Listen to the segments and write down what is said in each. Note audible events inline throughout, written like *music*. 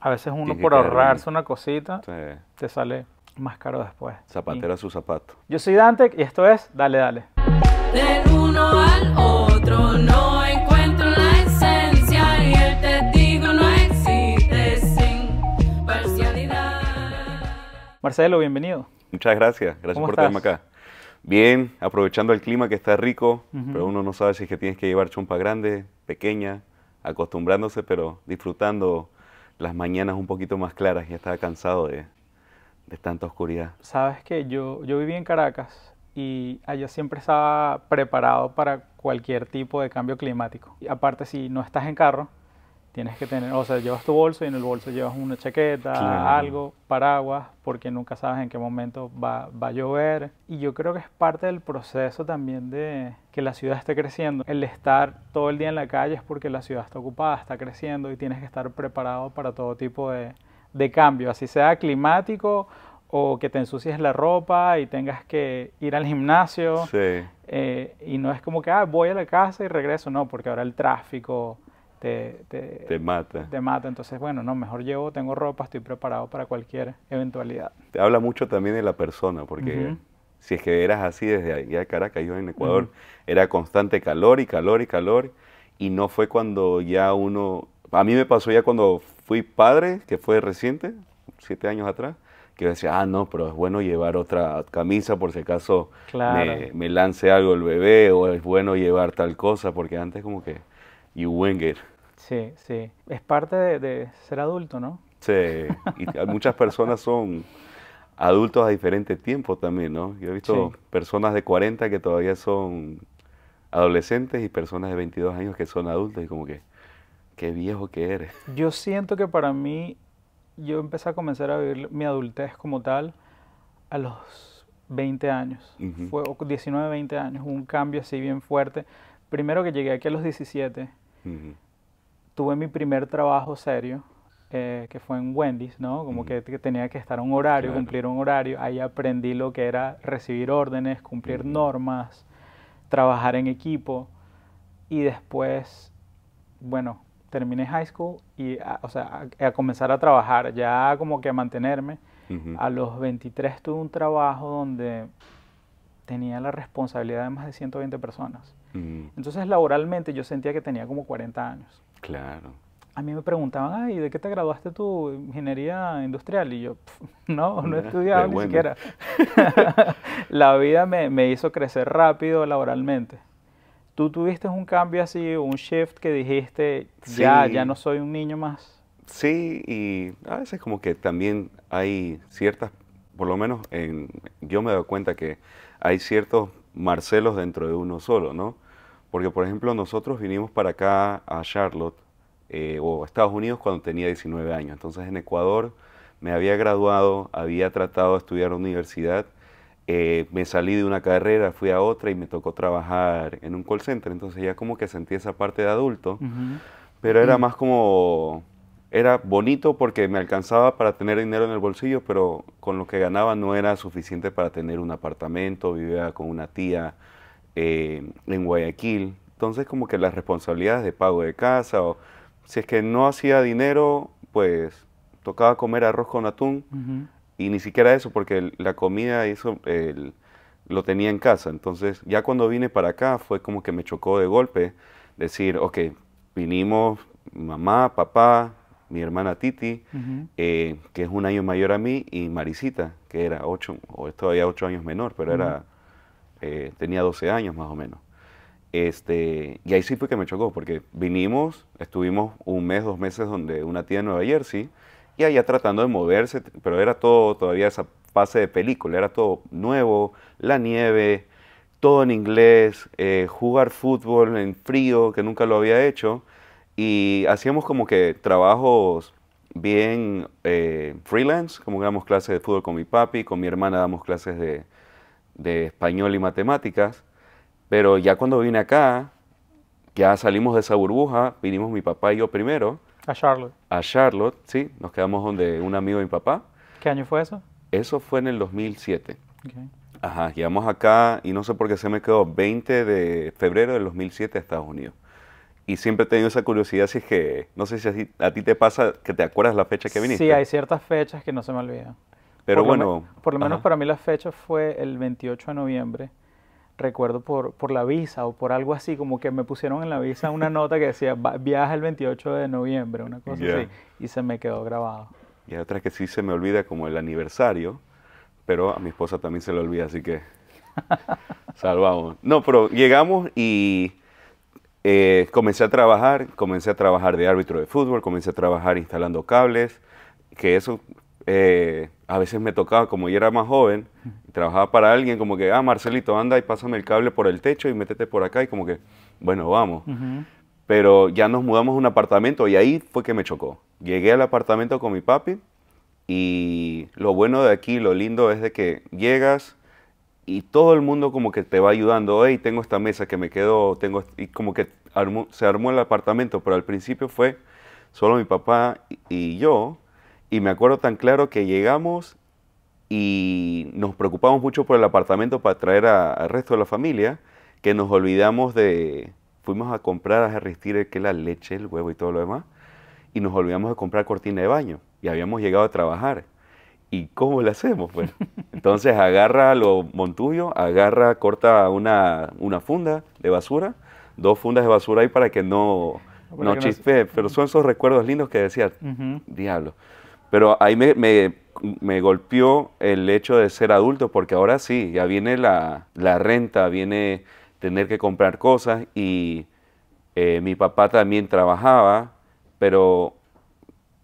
A veces uno por ahorrarse una cosita te sale más caro después. Zapatero a su zapato. Yo soy Dante y esto es Dale Dale. uno al otro no Marcelo, bienvenido. Muchas gracias, gracias por tenerme acá. Bien, aprovechando el clima que está rico, pero uno no sabe si es que tienes que llevar chumpa grande, pequeña, acostumbrándose, pero disfrutando las mañanas un poquito más claras, y estaba cansado de, tanta oscuridad. Sabes que yo, yo viví en Caracas y allá siempre estaba preparado para cualquier tipo de cambio climático. Y aparte, si no estás en carro, Tienes que tener, o sea, llevas tu bolso y en el bolso llevas una chaqueta, algo, paraguas, porque nunca sabes en qué momento va, a llover. Y yo creo que es parte del proceso también de que la ciudad esté creciendo. El estar todo el día en la calle es porque la ciudad está ocupada, está creciendo y tienes que estar preparado para todo tipo de, cambio, así sea climático o que te ensucies la ropa y tengas que ir al gimnasio. Sí. Eh, y no es como que, ah, voy a la casa y regreso, no, porque ahora el tráfico, te, mata. Te mata. Entonces, bueno, no, mejor llevo, tengo ropa, estoy preparado para cualquier eventualidad. Te habla mucho también de la persona, porque si es que eras así desde allá a Caracas, yo en Ecuador, era constante calor y calor y calor, y no fue cuando ya uno. A mí me pasó ya cuando fui padre, que fue reciente, siete años atrás, que decía, ah, no, pero es bueno llevar otra camisa por si acaso me, me lance algo el bebé, o es bueno llevar tal cosa, porque antes como que y Wenger. Sí, sí. Es parte de, ser adulto, ¿no? Sí, y *laughs* muchas personas son adultos a diferentes tiempos también, ¿no? Yo he visto personas de 40 que todavía son adolescentes y personas de 22 años que son adultos. y como que, qué viejo que eres. Yo siento que para mí, yo empecé a comenzar a vivir mi adultez como tal a los 20 años, fue 19, 20 años, un cambio así bien fuerte. Primero que llegué aquí a los 17 Tuve mi primer trabajo serio, eh, que fue en Wendy's, ¿no? Como que, tenía que estar a un horario, cumplir un horario. Ahí aprendí lo que era recibir órdenes, cumplir normas, trabajar en equipo. Y después, bueno, terminé high school y, o sea, a, comenzar a trabajar, ya como que a mantenerme. A los 23 tuve un trabajo donde tenía la responsabilidad de más de 120 personas. Mm. Entonces, laboralmente yo sentía que tenía como 40 años. Claro. A mí me preguntaban, ¿y ¿de qué te graduaste tú? Ingeniería industrial. Y yo, *laughs* no, no he estudiado ni siquiera. *laughs* la vida me, me hizo crecer rápido laboralmente. ¿Tú tuviste un cambio así, un shift que dijiste, ya, ya no soy un niño más? Sí, y a veces como que también hay ciertas, por lo menos en, yo me doy cuenta que hay ciertos Marcelos dentro de uno solo, ¿no? Porque, por ejemplo, nosotros vinimos para acá a Charlotte eh, o Estados Unidos cuando tenía 19 años. Entonces, en Ecuador me había graduado, había tratado de estudiar universidad, eh, me salí de una carrera, fui a otra y me tocó trabajar en un call center. Entonces, ya como que sentí esa parte de adulto, pero era mm. más como era bonito porque me alcanzaba para tener dinero en el bolsillo, pero con lo que ganaba no era suficiente para tener un apartamento, vivía con una tía eh, en Guayaquil. Entonces como que las responsabilidades de pago de casa, o si es que no hacía dinero, pues tocaba comer arroz con atún y ni siquiera eso, porque la comida eso lo tenía en casa. Entonces ya cuando vine para acá fue como que me chocó de golpe decir, ok, vinimos mamá, papá, mi hermana Titi, eh, que es un año mayor a mí, y Marisita, que era ocho, o es todavía ocho años menor, pero era, eh, tenía 12 años más o menos. Este, y ahí sí fue que me chocó, porque vinimos, estuvimos un mes, dos meses donde una tía de Nueva Jersey, y allá tratando de moverse, pero era todo todavía esa fase de película, era todo nuevo, la nieve, todo en inglés, eh, jugar fútbol en frío, que nunca lo había hecho y hacíamos como que trabajos bien eh, freelance, como que damos clases de fútbol con mi papi, con mi hermana damos clases de, español y matemáticas, pero ya cuando vine acá, ya salimos de esa burbuja, vinimos mi papá y yo primero. A Charlotte. A Charlotte, sí, nos quedamos donde un amigo de mi papá. ¿Qué año fue eso? Eso fue en el 2007. Ajá, llegamos acá y no sé por qué se me quedó 20 de febrero del 2007 a Estados Unidos y siempre he tenido esa curiosidad, si es que, no sé si a ti, te pasa que te acuerdas la fecha que viniste. Sí, hay ciertas fechas que no se me olvidan. Pero bueno. por lo menos para mí la fecha fue el 28 de noviembre, recuerdo por, por la visa o por algo así, como que me pusieron en la visa una *laughs* nota que decía, viaja el 28 de noviembre, una cosa así, y se me quedó grabado. Y hay otras que sí se me olvida como el aniversario, pero a mi esposa también se le olvida, así que *laughs* salvamos. No, pero llegamos y eh, comencé a trabajar, comencé a trabajar de árbitro de fútbol, comencé a trabajar instalando cables, que eso eh, a veces me tocaba, como yo era más joven, trabajaba para alguien como que, ah, Marcelito, anda y pásame el cable por el techo y métete por acá y como que, bueno, vamos. Pero ya nos mudamos a un apartamento y ahí fue que me chocó. Llegué al apartamento con mi papi y lo bueno de aquí, lo lindo es de que llegas, y todo el mundo como que te va ayudando, hey, tengo esta mesa que me quedo, tengo, y como que se armó el apartamento, pero al principio fue solo mi papá y yo. Y me acuerdo tan claro que llegamos y nos preocupamos mucho por el apartamento para traer al resto de la familia, que nos olvidamos de, fuimos a comprar, a restringir eh, que la leche, el huevo y todo lo demás, y nos olvidamos de comprar cortina de baño, y habíamos llegado a trabajar. ¿Y cómo le hacemos? Pues? *laughs* Entonces agarra lo montuyo, agarra, corta una funda de basura, dos fundas de basura ahí para que no, no, chispe. Pero son esos recuerdos lindos que decías, diablo. Pero ahí me, me, me, golpeó el hecho de ser adulto, porque ahora sí, ya viene la, la renta, viene tener que comprar cosas y eh, mi papá también trabajaba, pero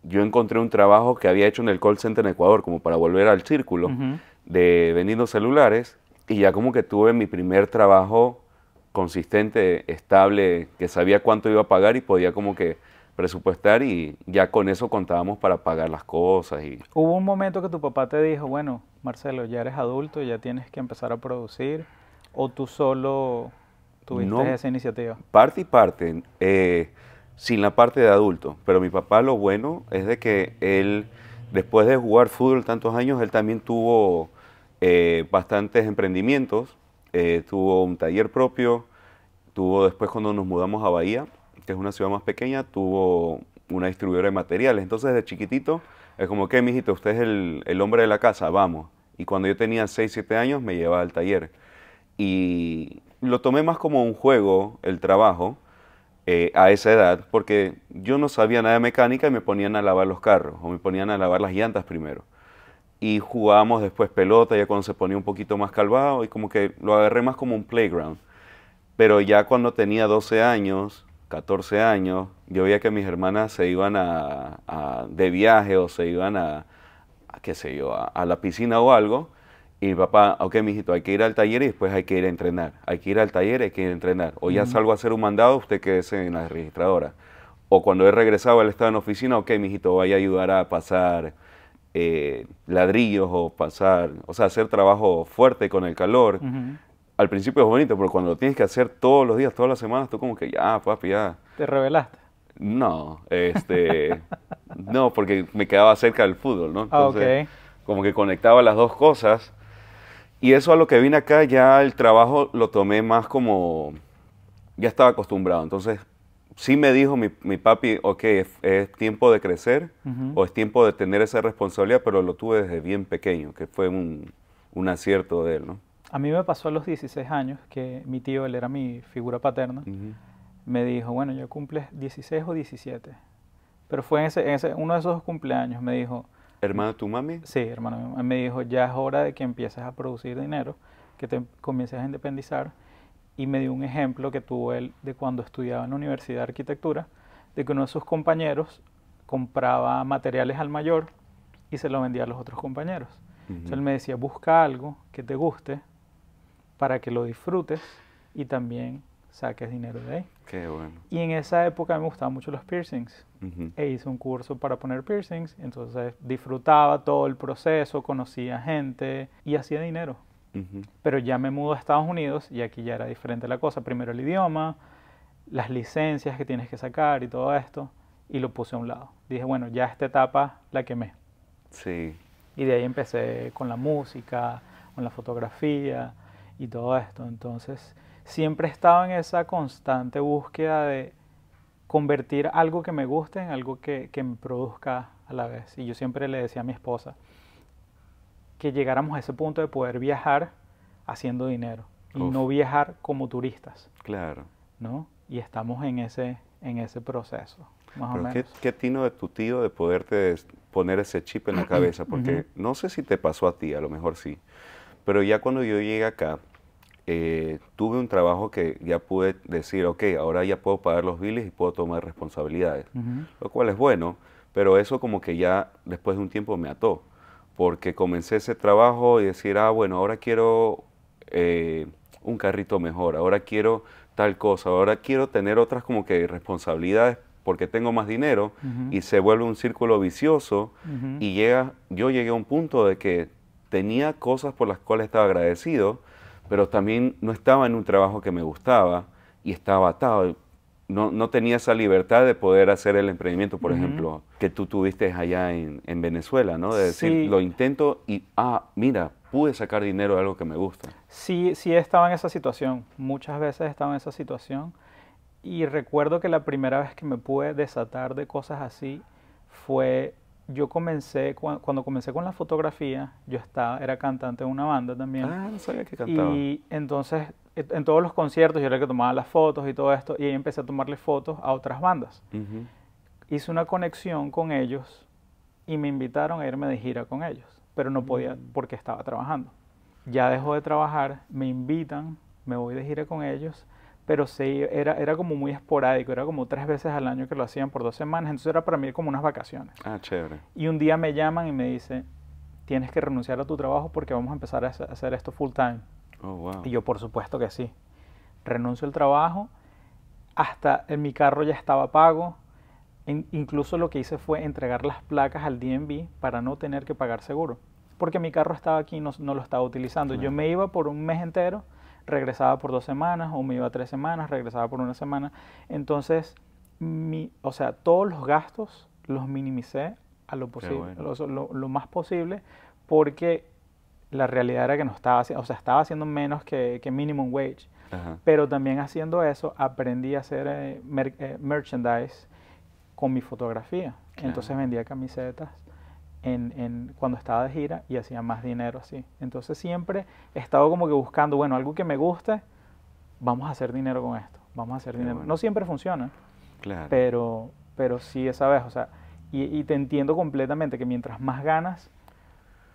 yo encontré un trabajo que había hecho en el call center en Ecuador, como para volver al círculo de vendiendo celulares, y ya como que tuve mi primer trabajo consistente, estable, que sabía cuánto iba a pagar y podía como que presupuestar y ya con eso contábamos para pagar las cosas. Y... Hubo un momento que tu papá te dijo, bueno, Marcelo, ya eres adulto, ya tienes que empezar a producir, o tú solo tuviste esa iniciativa. Parte y parte, eh, sin la parte de adulto, pero mi papá lo bueno es de que él, después de jugar fútbol tantos años, él también tuvo eh, bastantes emprendimientos eh, tuvo un taller propio, tuvo después cuando nos mudamos a Bahía, que es una ciudad más pequeña, tuvo una distribuidora de materiales. Entonces de chiquitito es como que, mijito, usted es el, hombre de la casa, vamos. Y cuando yo tenía 6, 7 años me llevaba al taller. Y lo tomé más como un juego, el trabajo, eh, a esa edad, porque yo no sabía nada de mecánica y me ponían a lavar los carros o me ponían a lavar las llantas primero y jugábamos después pelota, ya cuando se ponía un poquito más calvado y como que lo agarré más como un playground. Pero ya cuando tenía 12 años, 14 años, yo veía que mis hermanas se iban a, de viaje o se iban a, qué sé yo, a, la piscina o algo. Y mi papá, ok, mijito, hay que ir al taller y después hay que ir a entrenar. Hay que ir al taller, hay que ir a entrenar. O ya salgo a hacer un mandado, usted quédese en la registradora. O cuando he regresado, él estaba en oficina, ok, mijito, vaya a ayudar a pasar eh, ladrillos o pasar, o sea, hacer trabajo fuerte con el calor. Al principio es bonito, pero cuando lo tienes que hacer todos los días, todas las semanas, tú como que ya, papi, ya. ¿Te revelaste? No, este, *laughs* no, porque me quedaba cerca del fútbol, ¿no? Ah, Entonces, como que conectaba las dos cosas. Y eso a lo que vine acá, ya el trabajo lo tomé más como, ya estaba acostumbrado. Entonces, sí me dijo mi, papi, ok, es, tiempo de crecer o es tiempo de tener esa responsabilidad, pero lo tuve desde bien pequeño, que fue un, acierto de él, ¿no? A mí me pasó a los 16 años que mi tío, él era mi figura paterna, me dijo, bueno, yo cumples 16 o 17. Pero fue en, ese, uno de esos cumpleaños, me dijo... ¿Hermano de tu mami? Sí, hermano. Me dijo, ya es hora de que empieces a producir dinero, que te comiences a independizar y me dio un ejemplo que tuvo él de cuando estudiaba en la Universidad de Arquitectura, de que uno de sus compañeros compraba materiales al mayor y se lo vendía a los otros compañeros. Entonces él me decía, busca algo que te guste para que lo disfrutes y también saques dinero de ahí. Qué bueno. Y en esa época me gustaban mucho los piercings. E hice un curso para poner piercings, entonces disfrutaba todo el proceso, conocía gente y hacía dinero. Pero ya me mudo a Estados Unidos y aquí ya era diferente la cosa. Primero el idioma, las licencias que tienes que sacar y todo esto. Y lo puse a un lado. Dije, bueno, ya esta etapa la quemé. Sí. Y de ahí empecé con la música, con la fotografía y todo esto. Entonces, siempre estaba en esa constante búsqueda de convertir algo que me guste en algo que, que me produzca a la vez. Y yo siempre le decía a mi esposa, que llegáramos a ese punto de poder viajar haciendo dinero y no viajar como turistas. Claro. ¿No? Y estamos en ese, en ese proceso. Más o menos. Qué, tino de tu tío de poderte poner ese chip en la *clears throat* cabeza, porque no sé si te pasó a ti, a lo mejor sí. Pero ya cuando yo llegué acá, eh, tuve un trabajo que ya pude decir, ok, ahora ya puedo pagar los biles y puedo tomar responsabilidades, lo cual es bueno, pero eso como que ya después de un tiempo me ató porque comencé ese trabajo y decir, ah, bueno, ahora quiero eh, un carrito mejor, ahora quiero tal cosa, ahora quiero tener otras como que responsabilidades porque tengo más dinero y se vuelve un círculo vicioso y llega, yo llegué a un punto de que tenía cosas por las cuales estaba agradecido, pero también no estaba en un trabajo que me gustaba y estaba atado no, tenía esa libertad de poder hacer el emprendimiento, por ejemplo, que tú tuviste allá en, Venezuela, ¿no? De decir, lo intento y, ah, mira, pude sacar dinero de algo que me gusta. Sí, sí estaba en esa situación, muchas veces estaba en esa situación y recuerdo que la primera vez que me pude desatar de cosas así fue, yo comencé, cuando comencé con la fotografía, yo estaba, era cantante de una banda también. Ah, no sabía que cantaba. Y entonces en todos los conciertos yo era el que tomaba las fotos y todo esto, y ahí empecé a tomarle fotos a otras bandas. Hice una conexión con ellos y me invitaron a irme de gira con ellos, pero no podía mm. porque estaba trabajando. Ya dejó de trabajar, me invitan, me voy de gira con ellos, pero sí, era, era como muy esporádico, era como tres veces al año que lo hacían por dos semanas, entonces era para mí como unas vacaciones. Ah, chévere. Y un día me llaman y me dicen, tienes que renunciar a tu trabajo porque vamos a empezar a hacer esto full time Oh, y yo, por supuesto que sí. Renuncio al trabajo, hasta en mi carro ya estaba pago. incluso lo que hice fue entregar las placas al DMV para no tener que pagar seguro. Porque mi carro estaba aquí y no, lo estaba utilizando. Yo me iba por un mes entero, regresaba por dos semanas, o me iba tres semanas, regresaba por una semana. Entonces, mi, o sea, todos los gastos los minimicé a lo posible, lo más posible, porque la realidad era que no estaba haciendo, o sea, estaba haciendo menos que, que minimum wage. Pero también haciendo eso aprendí a hacer eh, eh, merchandise con mi fotografía. Entonces vendía camisetas en, cuando estaba de gira y hacía más dinero así. Entonces siempre he estado como que buscando, bueno, algo que me guste, vamos a hacer dinero con esto, vamos a hacer dinero. No siempre funciona, claro. pero, pero sí esa vez, o sea, y te entiendo completamente que mientras más ganas,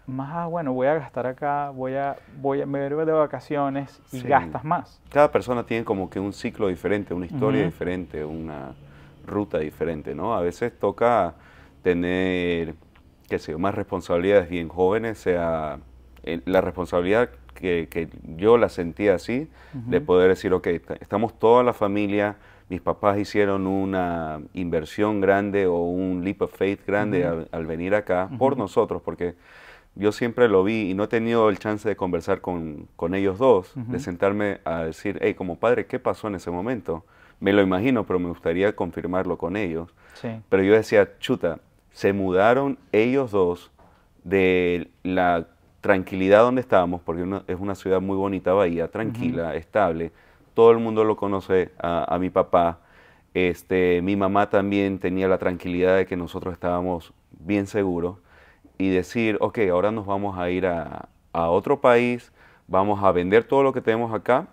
más, ah, bueno, voy a gastar acá, voy a, voy a, me voy de vacaciones y gastas más. Cada persona tiene como que un ciclo diferente, una historia diferente, una ruta diferente, ¿no? A veces toca tener, qué sé más responsabilidades bien jóvenes, sea la responsabilidad que, que, yo la sentía así, de poder decir, ok, estamos toda la familia, mis papás hicieron una inversión grande o un leap of faith grande al, al, venir acá por nosotros, porque yo siempre lo vi y no he tenido el chance de conversar con, ellos dos, de sentarme a decir, hey, como padre, ¿qué pasó en ese momento? Me lo imagino, pero me gustaría confirmarlo con ellos. Pero yo decía, chuta, se mudaron ellos dos de la tranquilidad donde estábamos, porque es una ciudad muy bonita, Bahía, tranquila, estable. Todo el mundo lo conoce a, mi papá. Este, mi mamá también tenía la tranquilidad de que nosotros estábamos bien seguros y decir, ok, ahora nos vamos a ir a, a otro país, vamos a vender todo lo que tenemos acá,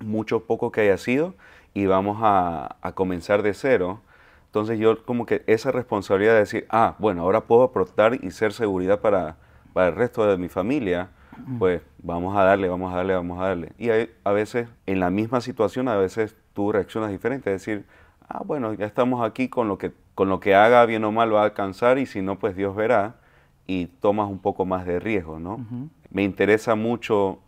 mucho poco que haya sido, y vamos a, a, comenzar de cero. Entonces yo como que esa responsabilidad de decir, ah, bueno, ahora puedo aportar y ser seguridad para, para el resto de mi familia, pues vamos a darle, vamos a darle, vamos a darle. Y a veces, en la misma situación, a veces tú reaccionas diferente, es decir, ah, bueno, ya estamos aquí con lo que, con lo que haga, bien o mal, va a alcanzar y si no, pues Dios verá y tomas un poco más de riesgo, ¿no? Me interesa mucho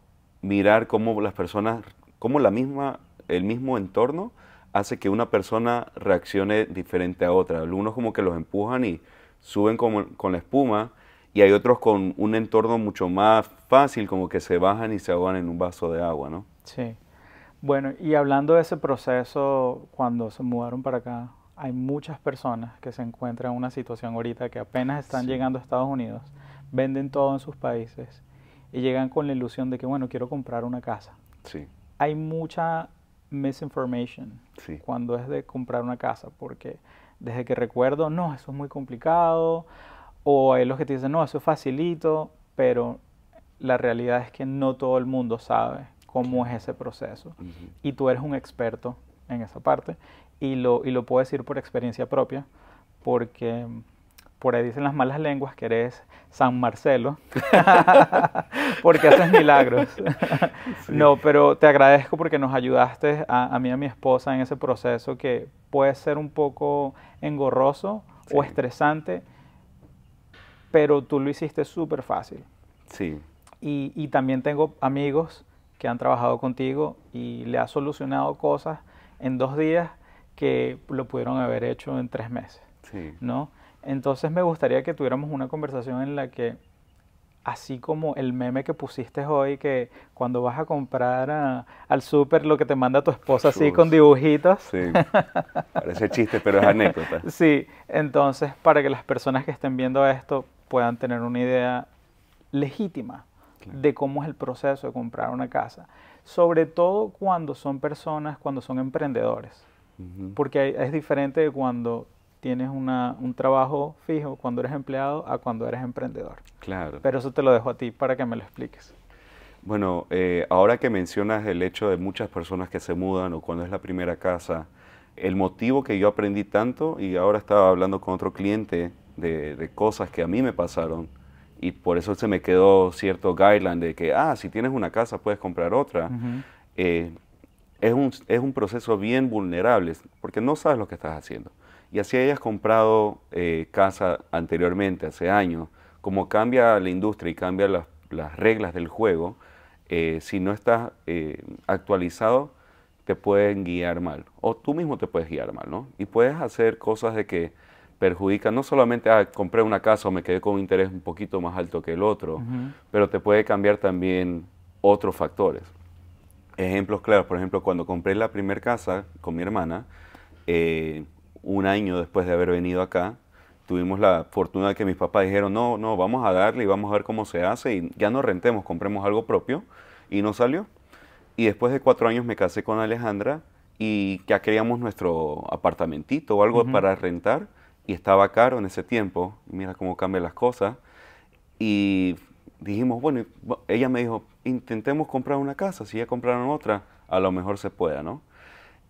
mirar cómo las personas, cómo la misma, el mismo entorno hace que una persona reaccione diferente a otra. Algunos como que los empujan y suben con la espuma y hay otros con un entorno mucho más fácil, como que se bajan y se ahogan en un vaso de agua, ¿no? Sí. Bueno, y hablando de ese proceso, cuando se mudaron para acá, hay muchas personas que se encuentran en una situación ahorita que apenas están llegando a Estados Unidos, venden todo en sus países y llegan con la ilusión de que, bueno, quiero comprar una casa. Sí. Hay mucha misinformation cuando es de comprar una casa, porque desde que recuerdo, no, eso es muy complicado, o hay los que te dicen, no, eso es facilito, pero la realidad es que no todo el mundo sabe cómo es ese proceso. Y tú eres un experto en esa parte y lo, y lo puedo decir por experiencia propia, porque por ahí dicen las malas lenguas que eres San Marcelo, *laughs* porque haces milagros. *laughs* No, pero te agradezco porque nos ayudaste a, mí y a mi esposa en ese proceso que puede ser un poco engorroso o estresante, pero tú lo hiciste súper fácil. Sí. Y, y también tengo amigos que han trabajado contigo y le has solucionado cosas en dos días que lo pudieron haber hecho en tres meses, ¿no? Entonces me gustaría que tuviéramos una conversación en la que, así como el meme que pusiste hoy, que cuando vas a comprar al súper lo que te manda tu esposa así con dibujitos. Sí, parece chiste, pero es anécdota. *laughs* sí, entonces para que las personas que estén viendo esto puedan tener una idea legítima de cómo es el proceso de comprar una casa, sobre todo cuando son personas, cuando son emprendedores porque es diferente de cuando tienes una, un trabajo fijo, cuando eres empleado, a cuando eres emprendedor. Claro. Pero eso te lo dejo a ti para que me lo expliques. Bueno, eh, ahora que mencionas el hecho de muchas personas que se mudan o cuando es la primera casa, el motivo que yo aprendí tanto, y ahora estaba hablando con otro cliente de, de cosas que a mí me pasaron, y por eso se me quedó cierto guideline de que, ah, si tienes una casa puedes comprar otra es un, proceso bien vulnerable porque no sabes lo que estás haciendo. Y así hayas comprado eh, casa anteriormente, hace años, como cambia la industria y cambia las, reglas del juego, eh, si no estás eh, actualizado, te pueden guiar mal. O tú mismo te puedes guiar mal, ¿no? Y puedes hacer cosas de que perjudican, no solamente, ah, compré una casa o me quedé con un interés un poquito más alto que el otro, pero te puede cambiar también otros factores ejemplos claros. Por ejemplo, cuando compré la primera casa con mi hermana, eh, un año después de haber venido acá, tuvimos la fortuna de que mis papás dijeron, no, no, vamos a darle y vamos a ver cómo se hace y ya no rentemos, compremos algo propio y no salió. Y después de cuatro años me casé con Alejandra y ya queríamos nuestro apartamentito o algo para rentar y estaba caro en ese tiempo, mira cómo cambian las cosas. Y dijimos, bueno, ella me dijo, intentemos comprar una casa, si ya compraron otra, a lo mejor se pueda, ¿no?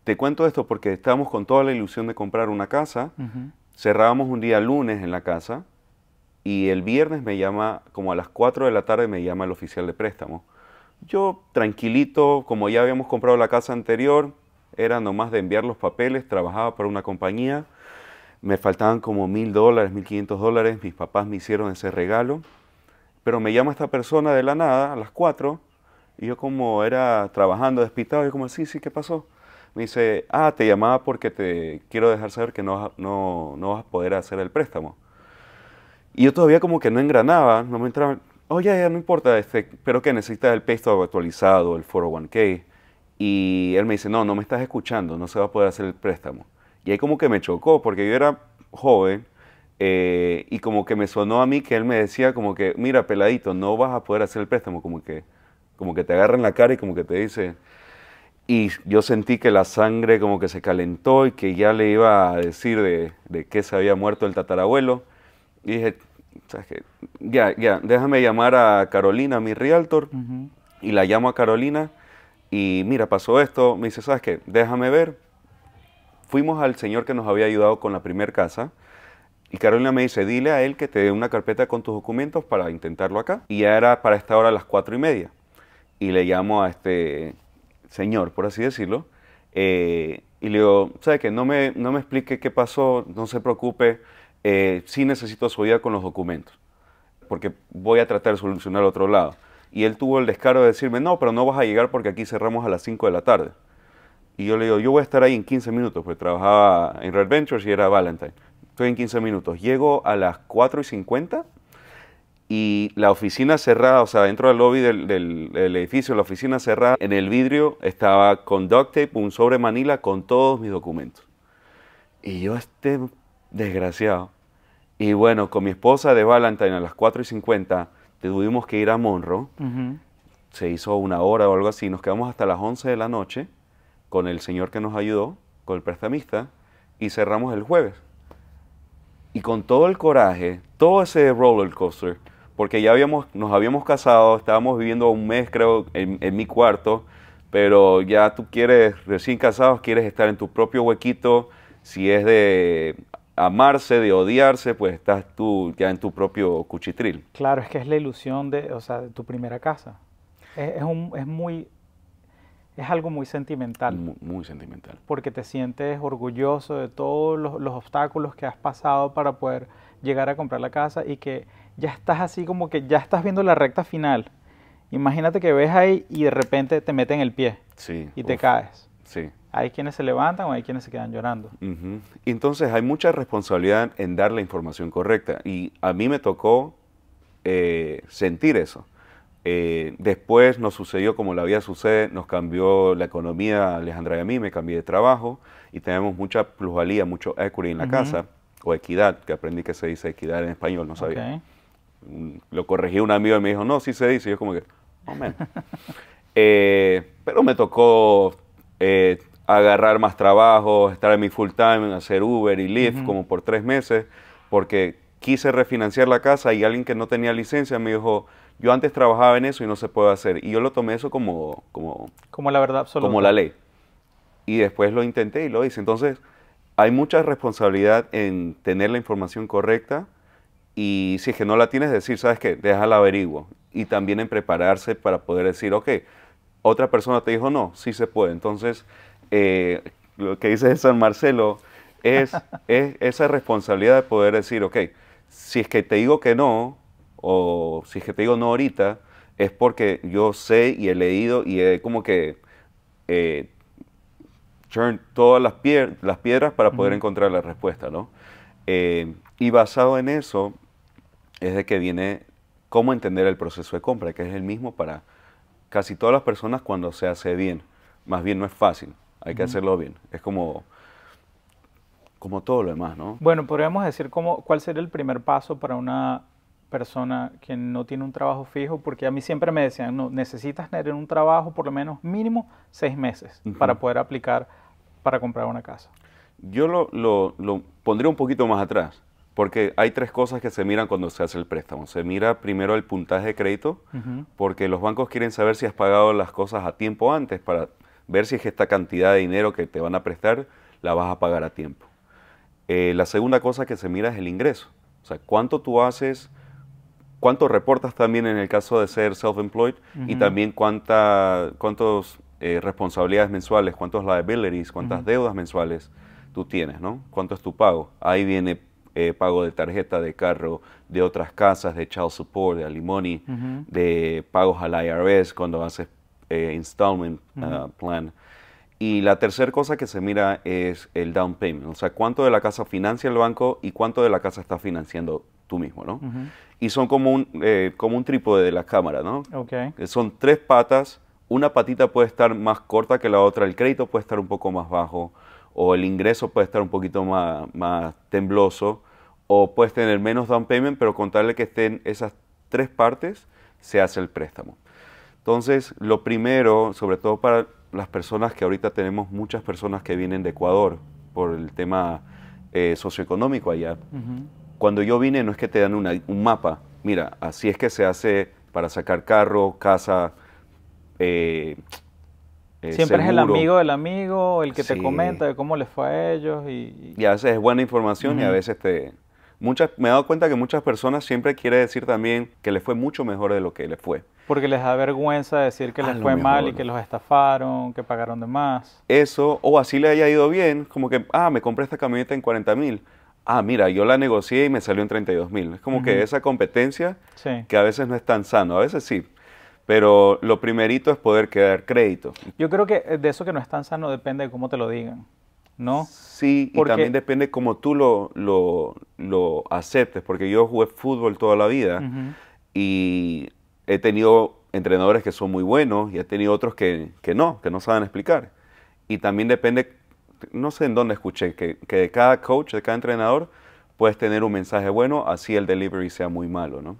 Te cuento esto porque estábamos con toda la ilusión de comprar una casa, cerrábamos un día lunes en la casa y el viernes me llama, como a las 4 de la tarde me llama el oficial de préstamo. Yo tranquilito, como ya habíamos comprado la casa anterior, era nomás de enviar los papeles, trabajaba para una compañía, me faltaban como mil dólares, mil quinientos dólares, mis papás me hicieron ese regalo pero me llama esta persona de la nada, a las 4, y yo como era trabajando despistado, yo como, sí, sí, ¿qué pasó? Me dice, ah, te llamaba porque te quiero dejar saber que no, no, vas a poder hacer el préstamo. Y yo todavía como que no engranaba, no me entraba, oye, oh, ya, no importa, este, pero que necesitas el préstamo actualizado, el 401k. Y él me dice, no, no me estás escuchando, no se va a poder hacer el préstamo. Y ahí como que me chocó, porque yo era joven, eh, y como que me sonó a mí que él me decía como que, mira, peladito, no vas a poder hacer el préstamo, como que, como que te en la cara y como que te dice... Y yo sentí que la sangre como que se calentó y que ya le iba a decir de, de que se había muerto el tatarabuelo. Y dije, ¿sabes Ya, ya, déjame llamar a Carolina, mi realtor. Y la llamo a Carolina y mira, pasó esto. Me dice, ¿sabes qué? Déjame ver. Fuimos al señor que nos había ayudado con la primera casa y Carolina me dice, dile a él que te dé una carpeta con tus documentos para intentarlo acá. Y ya era para esta hora las cuatro y media. Y le llamo a este señor, por así decirlo, eh, y le digo, ¿sabe qué? No me, no me explique qué pasó, no se preocupe, eh, sí necesito su ayuda con los documentos, porque voy a tratar de solucionar otro lado. Y él tuvo el descaro de decirme, no, pero no vas a llegar porque aquí cerramos a las 5 de la tarde. Y yo le digo, yo voy a estar ahí en 15 minutos, porque trabajaba en Red Ventures y era Valentine estoy en 15 minutos. Llego a las 4 y 50 y la oficina cerrada, o sea, dentro del lobby del, edificio, la oficina cerrada, en el vidrio estaba con duct tape, un sobre manila con todos mis documentos. Y yo, este desgraciado. Y bueno, con mi esposa de Valentine a las 4 y 50 tuvimos que ir a Monroe. Se hizo una hora o algo así. Nos quedamos hasta las 11 de la noche con el señor que nos ayudó, con el prestamista, y cerramos el jueves y con todo el coraje, todo ese roller coaster, porque ya habíamos, nos habíamos casado, estábamos viviendo un mes creo en, en mi cuarto, pero ya tú quieres, recién casados, quieres estar en tu propio huequito, si es de amarse, de odiarse, pues estás tú ya en tu propio cuchitril. Claro, es que es la ilusión de, tu primera casa. Es, un, es muy, es algo muy sentimental. Muy, sentimental. Porque te sientes orgulloso de todos los, obstáculos que has pasado para poder llegar a comprar la casa y que ya estás así como que ya estás viendo la recta final. Imagínate que ves ahí y de repente te meten el pie sí, y te caes. Sí. Hay quienes se levantan o hay quienes se quedan llorando. Entonces hay mucha responsabilidad en dar la información correcta y a mí me tocó eh, sentir eso eh, después nos sucedió como la vida sucede, nos cambió la economía, Alejandra y a mí, me cambié de trabajo y tenemos mucha plusvalía, mucho equity en la casa, o equidad, que aprendí que se dice equidad en español, no sabía. Mm, lo corregí un amigo y me dijo, no, sí se dice, y yo como que, no, *laughs* eh, pero me tocó eh, agarrar más trabajo, estar en mi full time, hacer Uber y Lyft como por tres meses, porque quise refinanciar la casa y alguien que no tenía licencia me dijo, yo antes trabajaba en eso y no se puede hacer. Y yo lo tomé eso como... Como, la verdad absoluta. Como la ley. Y después lo intenté y lo hice. Entonces, hay mucha responsabilidad en tener la información correcta y si es que no la tienes, decir, ¿sabes qué? Déjala averiguo. Y también en prepararse para poder decir, ok, otra persona te dijo no, sí se puede. Entonces, eh, lo que dice San Marcelo es, *laughs* es esa responsabilidad de poder decir, ok, si es que te digo que no, o si es que te digo no ahorita, es porque yo sé y he leído y he como que churn eh, todas las, las piedras para poder encontrar la respuesta, ¿no? Eh, y basado en eso es de que viene cómo entender el proceso de compra, que es el mismo para casi todas las personas cuando se hace bien. Más bien no es fácil, hay que hacerlo bien. Es como, como todo lo demás, ¿no? Bueno, podríamos decir cómo, cuál sería el primer paso para una persona que no tiene un trabajo fijo, porque a mí siempre me decían, no, necesitas tener un trabajo por lo menos mínimo seis meses para poder aplicar para comprar una casa. Yo lo, pondría un poquito más atrás. Porque hay tres cosas que se miran cuando se hace el préstamo. Se mira primero el puntaje de crédito, porque los bancos quieren saber si has pagado las cosas a tiempo antes para ver si es que esta cantidad de dinero que te van a prestar la vas a pagar a tiempo. Eh, la segunda cosa que se mira es el ingreso. O sea, cuánto tú haces cuánto reportas también en el caso de ser self-employed y también cuántas eh, responsabilidades mensuales, cuántos liabilities, cuántas deudas mensuales tú tienes, ¿no? ¿Cuánto es tu pago? Ahí viene eh, pago de tarjeta, de carro, de otras casas, de child support, de alimony, de pagos al IRS cuando haces eh, installment ah, plan. Y la tercera cosa que se mira es el down payment, o sea, cuánto de la casa financia el banco y cuánto de la casa está financiando mismo, ¿no? Y son como un, eh, como un trípode de la cámara, ¿no? Eh, son tres patas, una patita puede estar más corta que la otra, el crédito puede estar un poco más bajo, o el ingreso puede estar un poquito más, más tembloso, o puedes tener menos down payment, pero con tal de que estén esas tres partes, se hace el préstamo. Entonces, lo primero, sobre todo para las personas que ahorita tenemos muchas personas que vienen de Ecuador por el tema eh, socioeconómico allá, cuando yo vine no es que te dan un mapa, mira, así es que se hace para sacar carro, casa. Eh, eh, siempre es el amigo del amigo, el que te comenta de cómo les fue a ellos. Y, a veces es buena información y a veces te... Muchas, me he dado cuenta que muchas personas siempre quiere decir también que les fue mucho mejor de lo que les fue. Porque les da vergüenza decir que les fue mal y que los estafaron, que pagaron de más. Eso, o así le haya ido bien, como que, ah, me compré esta camioneta en $40,000. mil ah, mira, yo la negocié y me salió en 32 mil. Es como que esa competencia que a veces no es tan sano, a veces sí. Pero lo primerito es poder quedar crédito. Yo creo que eh, de eso que no es tan sano depende de cómo te lo digan, ¿no? Sí, porque... y también depende cómo tú lo, lo, lo, aceptes, porque yo jugué fútbol toda la vida y he tenido entrenadores que son muy buenos y he tenido otros que, que no, que no saben explicar. Y también depende no sé en dónde escuché, que, de cada coach, de cada entrenador, puedes tener un mensaje bueno, así el delivery sea muy malo, ¿no?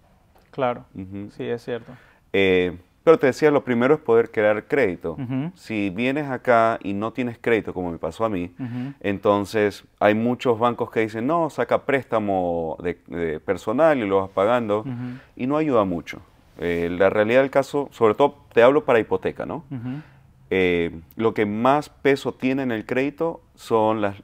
Claro, sí, es cierto. Eh, pero te decía, lo primero es poder crear crédito. Si vienes acá y no tienes crédito, como me pasó a mí, entonces hay muchos bancos que dicen, no, saca préstamo de, personal y lo vas pagando, y no ayuda mucho. Eh, la realidad del caso, sobre todo te hablo para hipoteca, ¿no? Eh, lo que más peso tiene en el crédito son las,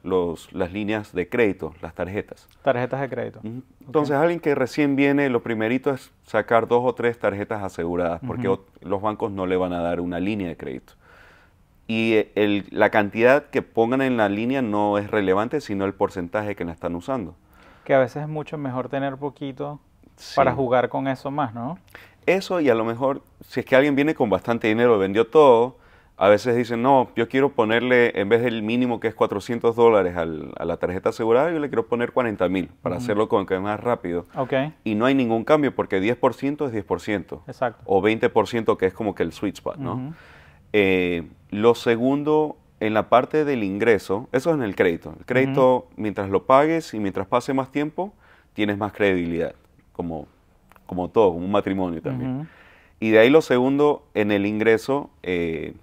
las líneas de crédito, las tarjetas. Tarjetas de crédito. Entonces, alguien que recién viene, lo primerito es sacar dos o tres tarjetas aseguradas, porque los bancos no le van a dar una línea de crédito. Y eh, la cantidad que pongan en la línea no es relevante, sino el porcentaje que la están usando. Que a veces es mucho mejor tener poquito para jugar con eso más, ¿no? Eso y a lo mejor, si es que alguien viene con bastante dinero, vendió todo, a veces dicen, no, yo quiero ponerle, en vez del mínimo que es 400 dólares a la tarjeta asegurada, yo le quiero poner 40 mil para hacerlo con que más rápido. Y no hay ningún cambio porque 10% es 10%. Exacto. O 20% que es como que el sweet ¿no? Eh, lo segundo, en la parte del ingreso, eso es en el crédito. El crédito, mientras lo pagues y mientras pase más tiempo, tienes más credibilidad, como, como todo, como un matrimonio también. Y de ahí lo segundo, en el ingreso... Eh,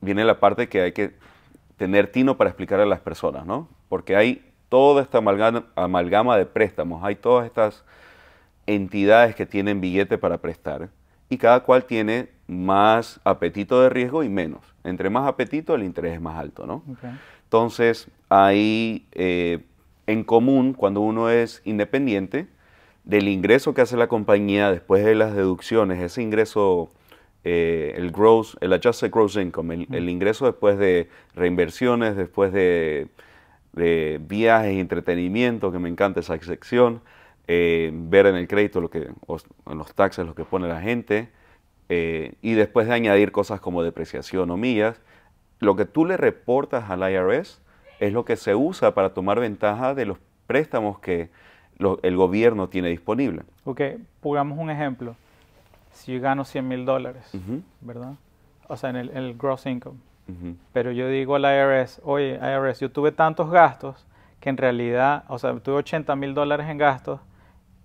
viene la parte que hay que tener tino para explicar a las personas, ¿no? Porque hay toda esta amalgama, de préstamos, hay todas estas entidades que tienen billete para prestar y cada cual tiene más apetito de riesgo y menos. Entre más apetito, el interés es más alto, ¿no? Entonces, hay eh, en común, cuando uno es independiente, del ingreso que hace la compañía después de las deducciones, ese ingreso eh, el gross, el adjusted gross income, el, ingreso después de reinversiones, después de, de, viajes, entretenimiento, que me encanta esa excepción eh, ver en el crédito lo que, o en los taxes lo que pone la gente, eh, y después de añadir cosas como depreciación o millas, lo que tú le reportas al IRS es lo que se usa para tomar ventaja de los préstamos que el gobierno tiene disponible. Ok, pongamos un ejemplo si yo gano 100 mil dólares, ¿verdad? O sea, en el, gross income. Pero yo digo al IRS, oye, IRS, yo tuve tantos gastos que en realidad, o sea, tuve 80 mil dólares en gastos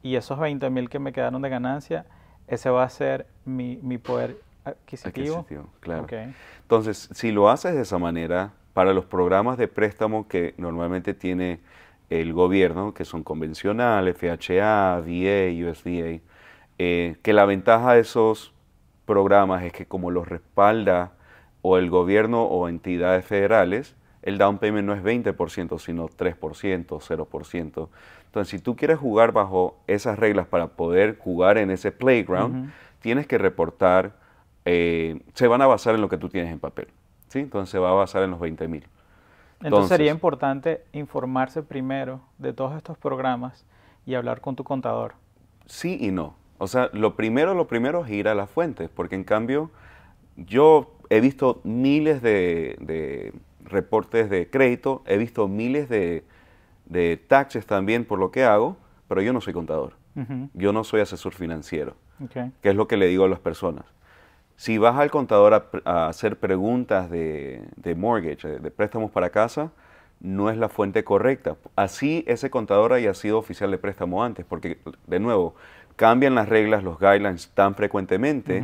y esos 20 mil que me quedaron de ganancia, ese va a ser mi, poder adquisitivo. claro. Entonces, si lo haces de esa manera, para los programas de préstamo que normalmente tiene el gobierno, que son convencionales, FHA, VA, USDA, eh, que la ventaja de esos programas es que como los respalda o el gobierno o entidades federales, el down payment no es 20%, sino 3%, 0%. Entonces, si tú quieres jugar bajo esas reglas para poder jugar en ese playground, tienes que reportar, eh, se van a basar en lo que tú tienes en papel, ¿sí? Entonces se va a basar en los 20 mil. Entonces sería importante informarse primero de todos estos programas y hablar con tu contador. Sí y no. O sea, lo primero, lo primero es ir a las fuentes, porque en cambio yo he visto miles de, reportes de crédito, he visto miles de, taxes también por lo que hago, pero yo no soy contador, yo no soy asesor financiero, que es lo que le digo a las personas. Si vas al contador a, hacer preguntas de, mortgage, de préstamos para casa, no es la fuente correcta. Así ese contador haya sido oficial de préstamo antes, porque de nuevo, cambian las reglas, los guidelines tan frecuentemente.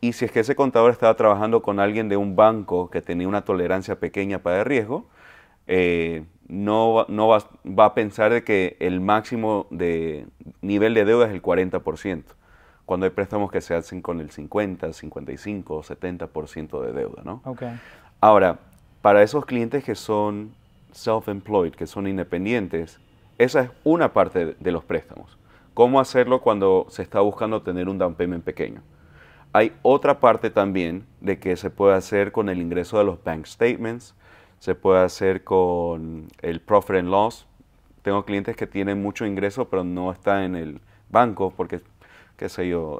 Y si es que ese contador estaba trabajando con alguien de un banco que tenía una tolerancia pequeña para el riesgo, eh, no, no va, a pensar de que el máximo de nivel de deuda es el 40%, cuando hay préstamos que se hacen con el 50, 55 70% de deuda. ¿no? Ahora, para esos clientes que son self-employed, que son independientes, esa es una parte de los préstamos. ¿Cómo hacerlo cuando se está buscando tener un down payment pequeño? Hay otra parte también de que se puede hacer con el ingreso de los bank statements, se puede hacer con el profit and loss. Tengo clientes que tienen mucho ingreso pero no están en el banco porque, qué sé yo,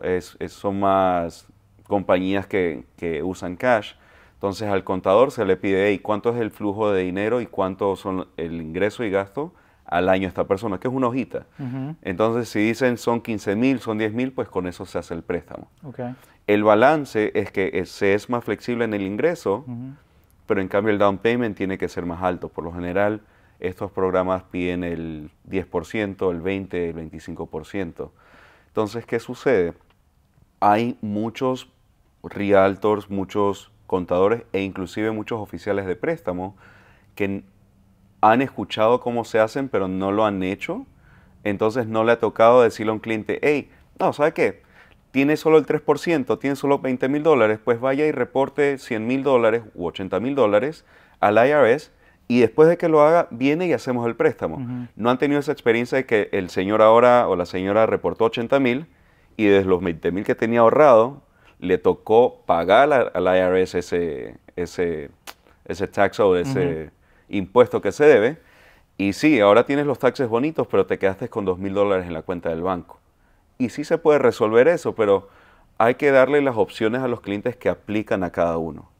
son más compañías que, usan cash. Entonces al contador se le pide, ¿cuánto es el flujo de dinero y cuánto son el ingreso y gasto? al año esta persona, que es una hojita. Entonces, si dicen son 15 mil, son 10 mil, pues con eso se hace el préstamo. El balance es que se es más flexible en el ingreso, pero en cambio el down payment tiene que ser más alto. Por lo general, estos programas piden el 10%, el 20%, el 25%. Entonces, ¿qué sucede? Hay muchos realtors, muchos contadores e inclusive muchos oficiales de préstamo que han escuchado cómo se hacen, pero no lo han hecho. Entonces no le ha tocado decirle a un cliente, hey, no, ¿sabe qué? Tiene solo el 3%, tiene solo 20 mil dólares, pues vaya y reporte 100 mil dólares u 80 mil dólares al IRS y después de que lo haga, viene y hacemos el préstamo. No han tenido esa experiencia de que el señor ahora o la señora reportó 80 mil y desde los 20 mil que tenía ahorrado, le tocó pagar al IRS ese, ese, ese tax o ese, impuesto que se debe. Y sí, ahora tienes los taxes bonitos, pero te quedaste con dos mil dólares en la cuenta del banco. Y sí se puede resolver eso, pero hay que darle las opciones a los clientes que aplican a cada uno.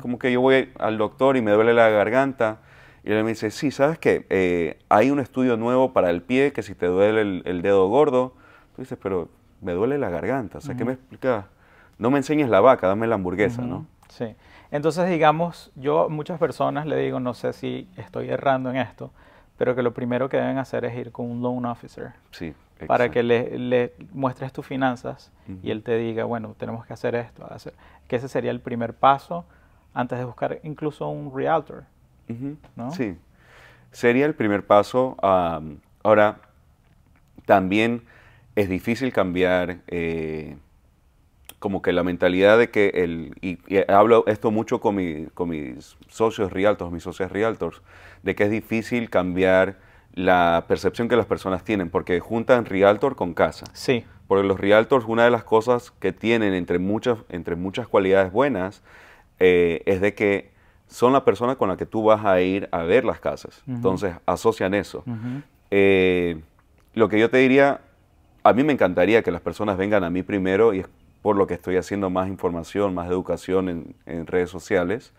Como que yo voy al doctor y me duele la garganta y él me dice, sí, ¿sabes que eh, hay un estudio nuevo para el pie que si te duele el, dedo gordo, tú dices, pero me duele la garganta, o sea, ¿qué me explicas? No me enseñes la vaca, dame la hamburguesa, ¿no? Sí. Entonces, digamos, yo a muchas personas le digo, no sé si estoy errando en esto, pero que lo primero que deben hacer es ir con un loan officer. Sí. Para que le, muestres tus finanzas y él te diga, bueno, tenemos que hacer esto, hacer, que ese sería el primer paso antes de buscar incluso un realtor. ¿no? Sí, sería el primer paso. ahora, también es difícil cambiar eh, como que la mentalidad de que el, y, hablo esto mucho con, mis socios realtors, mis socios realtors, de que es difícil cambiar la percepción que las personas tienen, porque juntan realtor con casa. Sí. Porque los realtors, una de las cosas que tienen entre muchas, entre muchas cualidades buenas, eh, es de que son la persona con la que tú vas a ir a ver las casas. Entonces, asocian eso. Eh, lo que yo te diría, a mí me encantaría que las personas vengan a mí primero y por lo que estoy haciendo más información, más educación en, redes sociales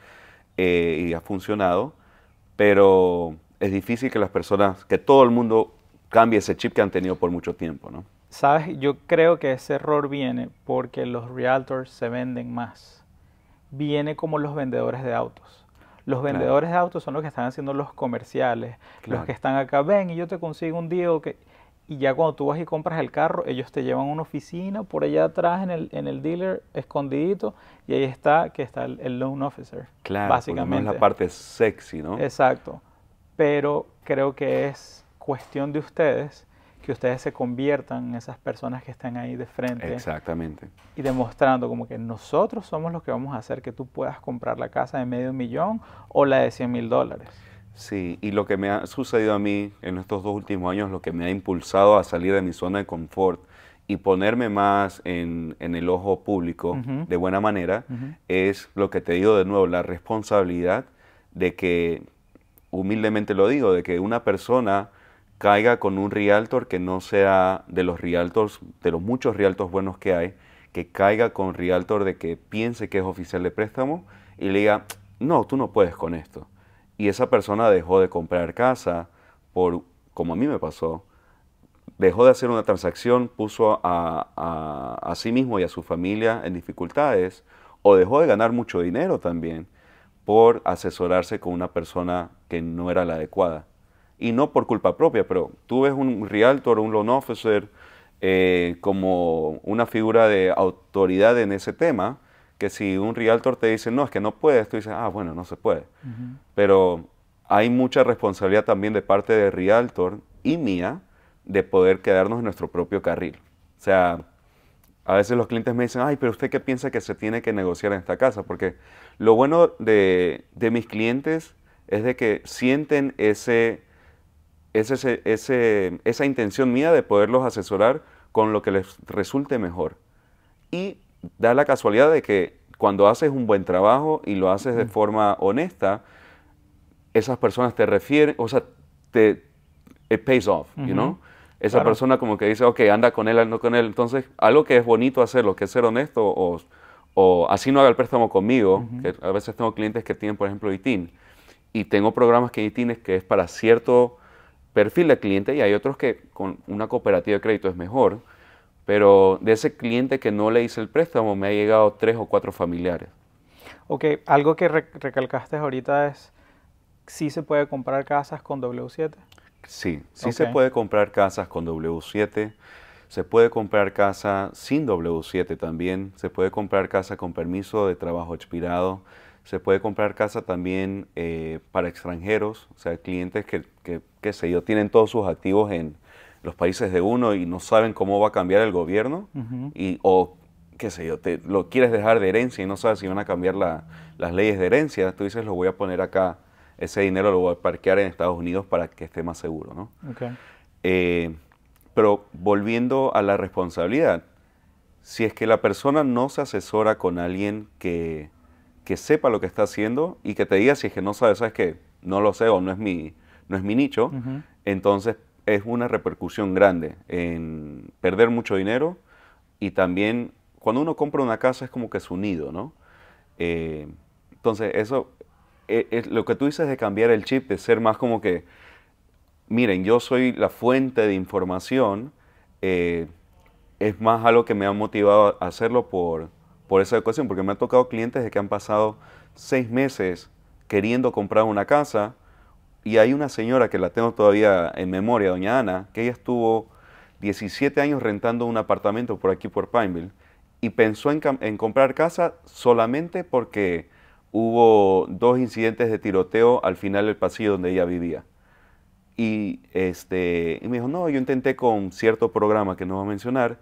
eh, y ha funcionado, pero es difícil que las personas, que todo el mundo cambie ese chip que han tenido por mucho tiempo, ¿no? Sabes, yo creo que ese error viene porque los realtors se venden más. Viene como los vendedores de autos. Los vendedores de autos son los que están haciendo los comerciales, los que están acá, ven y yo te consigo un Diego que y ya cuando tú vas y compras el carro, ellos te llevan a una oficina por allá atrás en el, dealer, escondidito, y ahí está que está el, loan officer. Claro, básicamente. la parte sexy, ¿no? Exacto. Pero creo que es cuestión de ustedes que ustedes se conviertan en esas personas que están ahí de frente. Exactamente. Y demostrando como que nosotros somos los que vamos a hacer que tú puedas comprar la casa de medio millón o la de 100 mil dólares. Sí, y lo que me ha sucedido a mí en estos dos últimos años, lo que me ha impulsado a salir de mi zona de confort y ponerme más en, el ojo público de buena manera, es lo que te digo de nuevo, la responsabilidad de que, humildemente lo digo, de que una persona caiga con un realtor que no sea de los realtors, de los muchos realtors buenos que hay, que caiga con realtor de que piense que es oficial de préstamo y le diga, no, tú no puedes con esto y esa persona dejó de comprar casa por, como a mí me pasó, dejó de hacer una transacción, puso a, sí mismo y a su familia en dificultades, o dejó de ganar mucho dinero también por asesorarse con una persona que no era la adecuada. Y no por culpa propia, pero tú ves un realtor, un loan officer, eh, como una figura de autoridad en ese tema, que si un realtor te dice, no, es que no puedes, tú dices, ah, bueno, no se puede. Pero hay mucha responsabilidad también de parte de realtor y mía de poder quedarnos en nuestro propio carril. O sea, a veces los clientes me dicen, ay, pero usted qué piensa que se tiene que negociar en esta casa, porque lo bueno de, mis clientes es de que sienten ese, ese, ese, esa intención mía de poderlos asesorar con lo que les resulte mejor. Y da la casualidad de que cuando haces un buen trabajo y lo haces de mm. forma honesta, esas personas te refieren, o sea, te, it pays off, ¿no? you know? Esa persona como que dice, ok, anda con él, anda con él. Entonces, algo que es bonito hacerlo, que es ser honesto, o, así no haga el préstamo conmigo, que a veces tengo clientes que tienen, por ejemplo, ITIN, y tengo programas que ITIN es que es para cierto perfil de cliente y hay otros que con una cooperativa de crédito es mejor pero de ese cliente que no le hice el préstamo, me ha llegado tres o cuatro familiares. Ok, algo que recalcaste ahorita es, ¿sí se puede comprar casas con W7? Sí, sí se puede comprar casas con W7, se puede comprar casa sin W7 también, se puede comprar casa con permiso de trabajo expirado, se puede comprar casa también eh, para extranjeros, o sea, clientes que, que, qué sé yo, tienen todos sus activos en, los países de uno y no saben cómo va a cambiar el gobierno y, o qué sé yo, te, lo quieres dejar de herencia y no sabes si van a cambiar las leyes de herencia, tú dices, lo voy a poner acá, ese dinero lo voy a parquear en Estados Unidos para que esté más seguro, ¿no? Eh, pero volviendo a la responsabilidad, si es que la persona no se asesora con alguien que, sepa lo que está haciendo y que te diga si es que no sabe, sabes que no lo sé o no es mi, no es mi nicho, entonces es una repercusión grande en perder mucho dinero y también cuando uno compra una casa es como que es un nido, ¿no? Eh, entonces, eso, e, lo que tú dices de cambiar el chip, de ser más como que, miren, yo soy la fuente de información, eh, es más algo que me ha motivado a hacerlo por, esa ecuación, porque me han tocado clientes de que han pasado seis meses queriendo comprar una casa, y hay una señora que la tengo todavía en memoria, doña Ana, que ella estuvo 17 años rentando un apartamento por aquí, por Pineville, y pensó en, comprar casa solamente porque hubo dos incidentes de tiroteo al final del pasillo donde ella vivía. Y, este, me dijo, no, yo intenté con cierto programa que no va a mencionar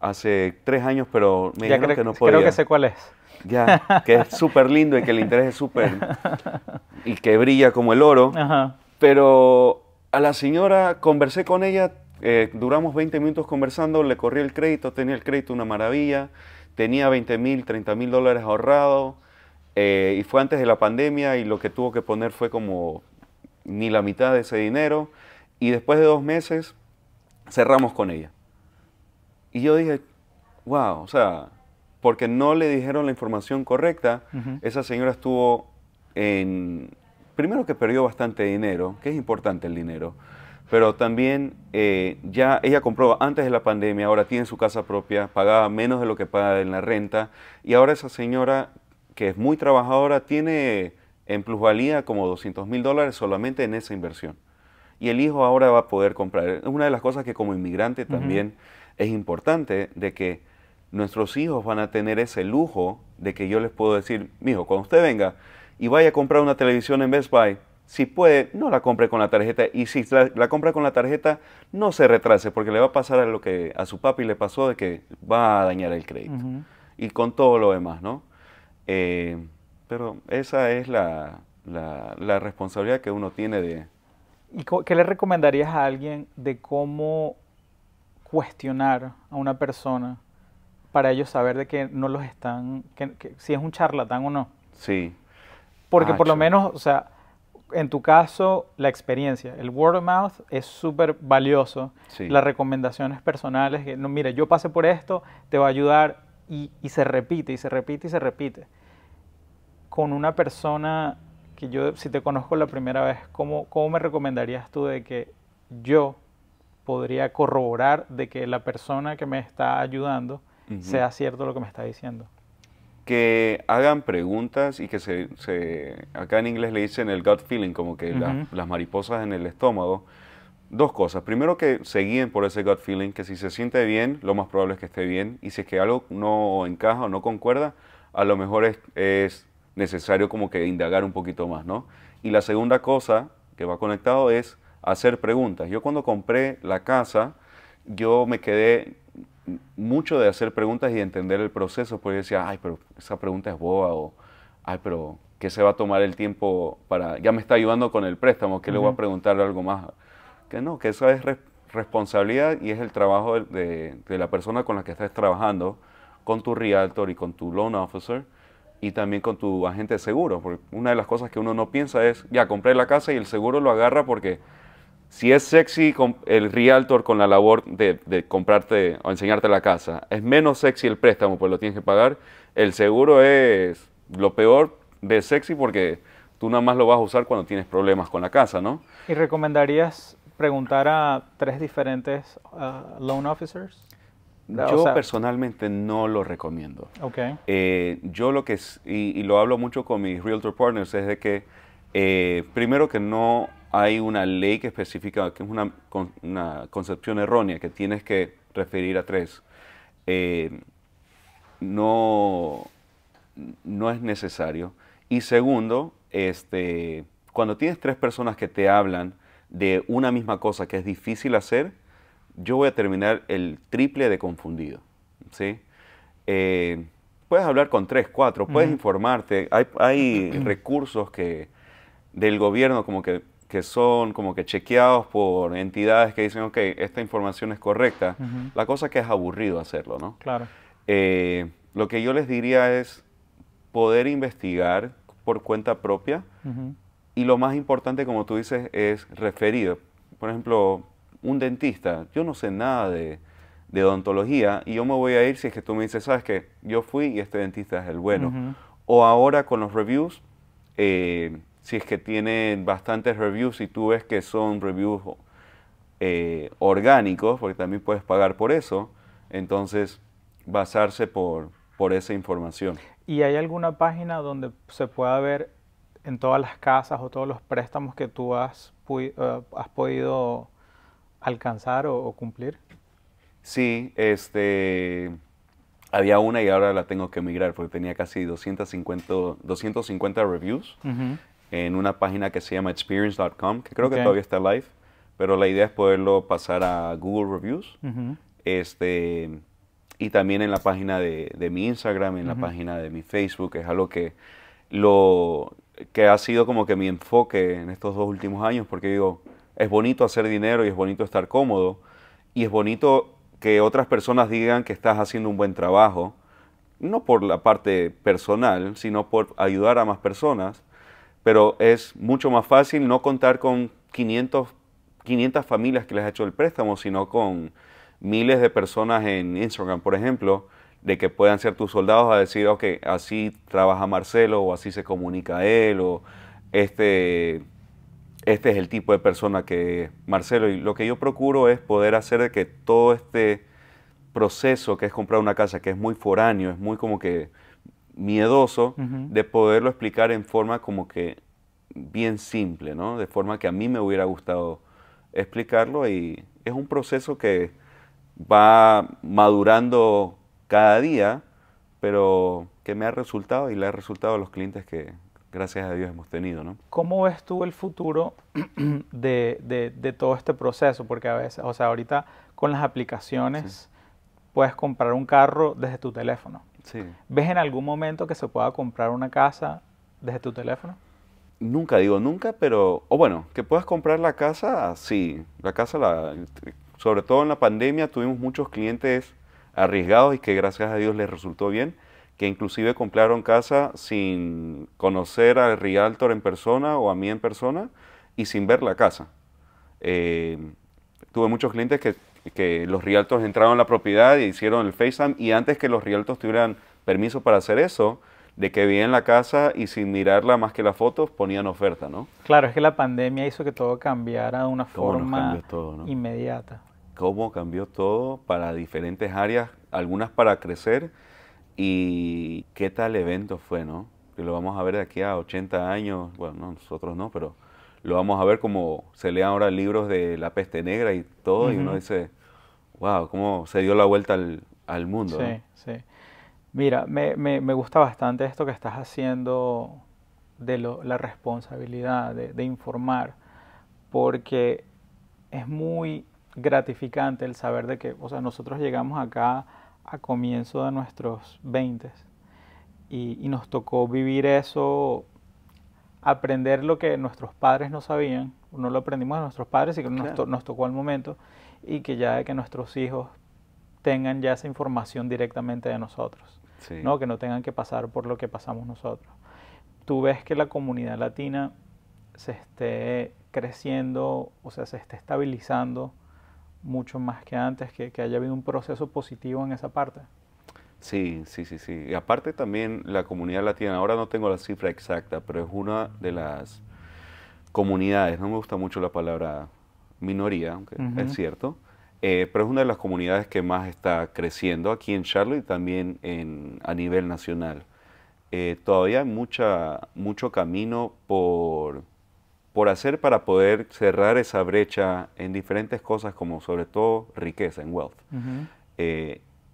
hace tres años, pero me dijeron que no podía. Creo que sé cuál es. Ya, que es súper lindo y que el interés es súper... *laughs* y que brilla como el oro. Pero a la señora, conversé con ella, eh, duramos 20 minutos conversando, le corrí el crédito, tenía el crédito una maravilla, tenía 20 mil, 30 mil dólares ahorrados. Eh, y fue antes de la pandemia y lo que tuvo que poner fue como ni la mitad de ese dinero. Y después de dos meses cerramos con ella. Y yo dije, wow, o sea, porque no le dijeron la información correcta, esa señora estuvo en... Primero que perdió bastante dinero, que es importante el dinero, pero también eh, ya ella compró antes de la pandemia, ahora tiene su casa propia, pagaba menos de lo que paga en la renta, y ahora esa señora, que es muy trabajadora, tiene en plusvalía como 200 mil dólares solamente en esa inversión. Y el hijo ahora va a poder comprar. Es una de las cosas que como inmigrante también es importante de que nuestros hijos van a tener ese lujo de que yo les puedo decir, mijo, cuando usted venga y vaya a comprar una televisión en Best Buy, si puede, no la compre con la tarjeta. Y si la, compra con la tarjeta, no se retrase, porque le va a pasar a lo que a su papi le pasó de que va a dañar el crédito. Y con todo lo demás, ¿no? Eh, pero esa es la, la, responsabilidad que uno tiene de... ¿Y qué le recomendarías a alguien de cómo cuestionar a una persona para ellos saber de que no los están, si es un charlatán o no. Sí. Porque por lo menos, o sea, en tu caso, la experiencia, el word of mouth es súper valioso. Las recomendaciones personales, que no, mire yo pasé por esto, te va a ayudar y, se repite y se repite y se repite. Con una persona que yo, si te conozco la primera vez, ¿cómo, cómo me recomendarías tú de que yo podría corroborar de que la persona que me está ayudando sea cierto lo que me está diciendo. Que hagan preguntas y que se, se acá en inglés le dicen el gut feeling, como que las mariposas en el estómago. Dos cosas. Primero que se guíen por ese gut feeling, que si se siente bien, lo más probable es que esté bien. Y si es que algo no encaja o no concuerda, a lo mejor es, es necesario como que indagar un poquito más, ¿no? Y la segunda cosa que va conectado es hacer preguntas. Yo cuando compré la casa, yo me quedé mucho de hacer preguntas y entender el proceso, porque decía, ay, pero esa pregunta es boba, o ay, pero ¿qué se va a tomar el tiempo para.? Ya me está ayudando con el préstamo, que le voy a preguntar algo más? Que no, que eso es responsabilidad y es el trabajo de, de, la persona con la que estás trabajando, con tu realtor y con tu loan officer y también con tu agente de seguro, porque una de las cosas que uno no piensa es, ya compré la casa y el seguro lo agarra porque si es sexy el realtor con la labor de, comprarte o enseñarte la casa, es menos sexy el préstamo, pues lo tienes que pagar. El seguro es lo peor de sexy porque tú nada más lo vas a usar cuando tienes problemas con la casa, ¿no? ¿Y recomendarías preguntar a tres diferentes uh, loan officers? yo personalmente no lo recomiendo. Ok. Eh, yo lo que, y lo hablo mucho con mis realtor partners, es de que eh, primero que no hay una ley que especifica, que es una, concepción errónea, que tienes que referir a tres. Eh, no, no es necesario. Y segundo, este, cuando tienes tres personas que te hablan de una misma cosa que es difícil hacer, yo voy a terminar el triple de confundido. Eh, puedes hablar con tres, cuatro, puedes informarte, hay *clears throat* recursos que del gobierno como que, son como que chequeados por entidades que dicen, ok, esta información es correcta, la cosa que es aburrido hacerlo, ¿no? Claro. Eh, lo que yo les diría es poder investigar por cuenta propia y lo más importante, como tú dices, es referir. Por ejemplo, un dentista, yo no sé nada de, odontología y yo me voy a ir si es que tú me dices, sabes que yo fui y este dentista es el bueno. O ahora con los reviews, eh, si es que tienen bastantes reviews y tú ves que son reviews eh, orgánicos, porque también puedes pagar por eso, entonces basarse por, por esa información. ¿Y hay alguna página donde se pueda ver en todas las casas o todos los préstamos que tú has, eh, has podido alcanzar o, cumplir? Sí, este, había una y ahora la tengo que migrar porque tenía casi 250, 250 reviews en una página que se llama experience.com, que creo que todavía está live, pero la idea es poderlo pasar a Google Reviews. este, y también en la página de, de mi Instagram, en la página de mi Facebook, es algo que, lo, que ha sido como que mi enfoque en estos dos últimos años, porque digo, es bonito hacer dinero y es bonito estar cómodo, y es bonito que otras personas digan que estás haciendo un buen trabajo, no por la parte personal, sino por ayudar a más personas pero es mucho más fácil no contar con 500, 500 familias que les ha hecho el préstamo, sino con miles de personas en Instagram, por ejemplo, de que puedan ser tus soldados a decir, ok, así trabaja Marcelo o así se comunica él o este, este es el tipo de persona que Marcelo. Y lo que yo procuro es poder hacer de que todo este proceso que es comprar una casa, que es muy foráneo, es muy como que miedoso de poderlo explicar en forma como que bien simple, ¿no? De forma que a mí me hubiera gustado explicarlo y es un proceso que va madurando cada día, pero que me ha resultado y le ha resultado a los clientes que gracias a Dios hemos tenido, ¿no? ¿Cómo ves tú el futuro *clears throat* de, todo este proceso? Porque a veces, o sea, ahorita con las aplicaciones puedes comprar un carro desde tu teléfono. ¿Ves en algún momento que se pueda comprar una casa desde tu teléfono? Nunca digo nunca, pero, o bueno, que puedas comprar la casa, sí. La casa, la, sobre todo en la pandemia, tuvimos muchos clientes arriesgados y que gracias a Dios les resultó bien, que inclusive compraron casa sin conocer al realtor en persona o a mí en persona y sin ver la casa. Eh, tuve muchos clientes que que los Rialtos entraron a la propiedad y hicieron el FaceTime y antes que los Rialtos tuvieran permiso para hacer eso, de que en la casa y sin mirarla más que las fotos ponían oferta, ¿no? Claro, es que la pandemia hizo que todo cambiara de una forma inmediata. Cómo cambió todo para diferentes áreas, algunas para crecer y qué tal evento fue, ¿no? Que lo vamos a ver de aquí a 80 años, bueno, nosotros no, pero lo vamos a ver como se leen ahora libros de la peste negra y todo, y uno dice, wow, cómo se dio la vuelta al, mundo. Sí, sí. Mira, me, gusta bastante esto que estás haciendo de la responsabilidad, de, informar, porque es muy gratificante el saber de que, o sea, nosotros llegamos acá a comienzo de nuestros 20 y, nos tocó vivir eso aprender lo que nuestros padres no sabían, no lo aprendimos de nuestros padres y que nos, tocó al momento, y que ya que nuestros hijos tengan ya esa información directamente de nosotros, ¿no? que no tengan que pasar por lo que pasamos nosotros. Tú ves que la comunidad latina se esté creciendo, o sea, se esté estabilizando mucho más que antes, que haya habido un proceso positivo en esa parte. Sí, sí, sí, sí. Y aparte también la comunidad latina, ahora no tengo la cifra exacta, pero es una de las comunidades, no me gusta mucho la palabra minoría, aunque es cierto, eh, pero es una de las comunidades que más está creciendo aquí en Charlotte y también en, a nivel nacional. Eh, todavía hay mucha, mucho camino por, por hacer para poder cerrar esa brecha en diferentes cosas, como sobre todo riqueza, en wealth.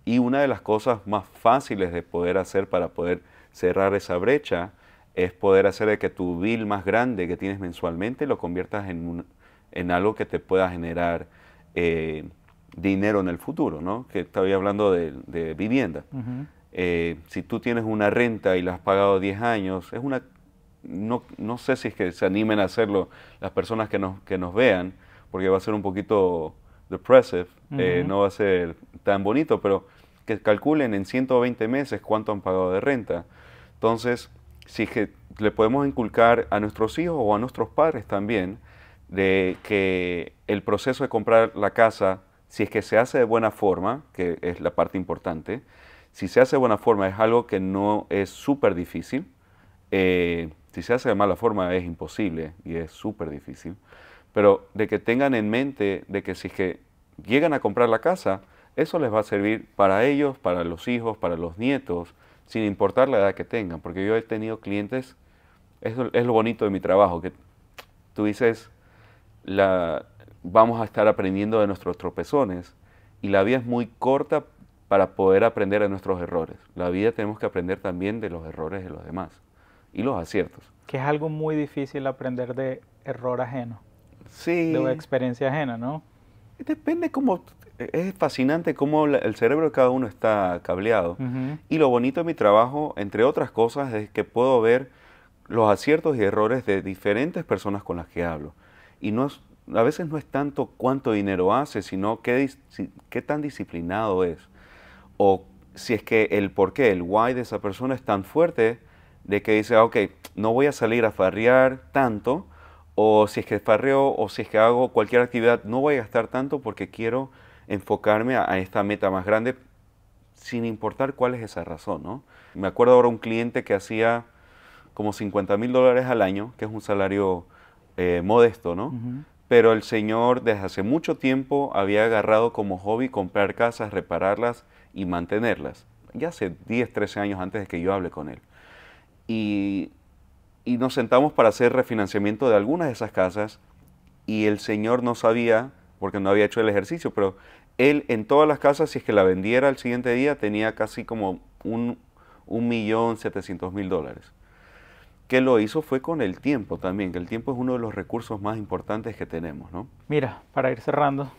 Y una de las cosas más fáciles de poder hacer para poder cerrar esa brecha es poder hacer de que tu bill más grande que tienes mensualmente lo conviertas en, en algo que te pueda generar eh, dinero en el futuro, ¿no? Que estaba hablando de, vivienda. Eh, si tú tienes una renta y la has pagado 10 años, es una... No, no sé si es que se animen a hacerlo las personas que nos, que nos vean, porque va a ser un poquito depressive, eh, no va a ser tan bonito, pero que calculen en 120 meses cuánto han pagado de renta. Entonces, si que le podemos inculcar a nuestros hijos o a nuestros padres también de que el proceso de comprar la casa, si es que se hace de buena forma, que es la parte importante, si se hace de buena forma es algo que no es súper difícil, eh, si se hace de mala forma es imposible y es súper difícil, pero de que tengan en mente de que si es que llegan a comprar la casa, eso les va a servir para ellos, para los hijos, para los nietos, sin importar la edad que tengan, porque yo he tenido clientes, eso es lo bonito de mi trabajo, que tú dices, vamos a estar aprendiendo de nuestros tropezones y la vida es muy corta para poder aprender de nuestros errores. La vida tenemos que aprender también de los errores de los demás y los aciertos. Que es algo muy difícil aprender de error ajeno. Sí. De experiencia ajena, ¿no? Depende cómo es fascinante cómo el cerebro de cada uno está cableado. Y lo bonito de mi trabajo, entre otras cosas, es que puedo ver los aciertos y errores de diferentes personas con las que hablo. Y no a veces no es tanto cuánto dinero hace, sino qué, qué tan disciplinado es. O si es que el por qué, el why de esa persona es tan fuerte de que dice, ah, ok, no voy a salir a farrear tanto, o si es que farreo, o si es que hago cualquier actividad, no voy a gastar tanto porque quiero enfocarme a, esta meta más grande sin importar cuál es esa razón, ¿no? Me acuerdo ahora un cliente que hacía como 50 mil dólares al año, que es un salario eh, modesto, ¿no? Pero el señor desde hace mucho tiempo había agarrado como hobby comprar casas, repararlas y mantenerlas. Ya hace 10, 13 años antes de que yo hable con él. Y, y nos sentamos para hacer refinanciamiento de algunas de esas casas y el señor no sabía, porque no había hecho el ejercicio, pero él en todas las casas, si es que la vendiera el siguiente día, tenía casi como un, millón setecientos mil dólares. ¿Qué lo hizo fue con el tiempo también, que el tiempo es uno de los recursos más importantes que tenemos, ¿no? Mira, para ir cerrando,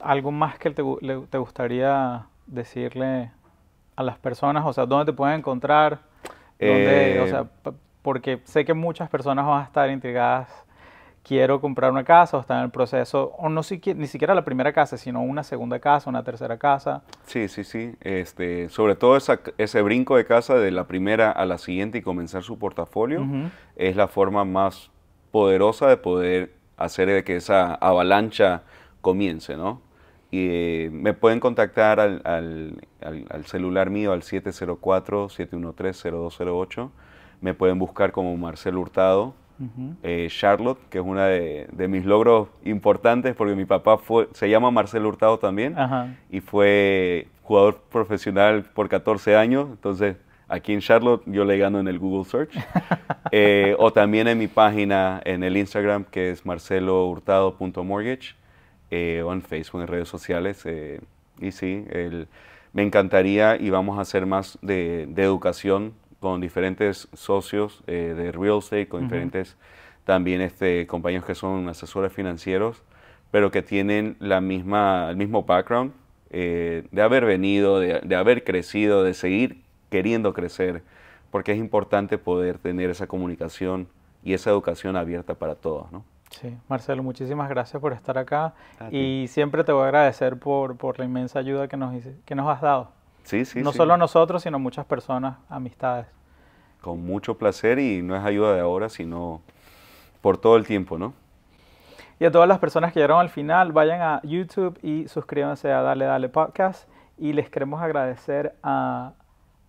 ¿algo más que te, gustaría decirle a las personas? O sea, ¿dónde te pueden encontrar? Eh, porque sé que muchas personas van a estar intrigadas quiero comprar una casa o está en el proceso, o no ni siquiera la primera casa, sino una segunda casa, una tercera casa. Sí, sí, sí. Este, sobre todo ese brinco de casa de la primera a la siguiente y comenzar su portafolio es la forma más poderosa de poder hacer que esa avalancha comience, ¿no? Y eh, me pueden contactar al, al celular mío al 704-713-0208. Me pueden buscar como Marcelo Hurtado eh, Charlotte, que es uno de, mis logros importantes porque mi papá fue, se llama Marcelo Hurtado también y fue jugador profesional por 14 años, entonces aquí en Charlotte yo le gano en el Google Search *laughs* eh, o también en mi página en el Instagram que es marcelohurtado.mortgage eh, o en Facebook, en redes sociales y sí, me encantaría y vamos a hacer más de educación con diferentes socios eh, de real estate, con diferentes también este, compañeros que son asesores financieros, pero que tienen la misma, el mismo background eh, de haber venido, de, de, haber crecido, de seguir queriendo crecer, porque es importante poder tener esa comunicación y esa educación abierta para todos, ¿no? Sí, Marcelo, muchísimas gracias por estar acá y siempre te voy a agradecer por, por la inmensa ayuda que nos, que nos has dado. No solo solo nosotros, sino muchas personas, amistades. Con mucho placer y no es ayuda de ahora, sino por todo el tiempo, ¿no? Y a todas las personas que llegaron al final, vayan a YouTube y suscríbanse a Dale Dale Podcast. Y les queremos agradecer a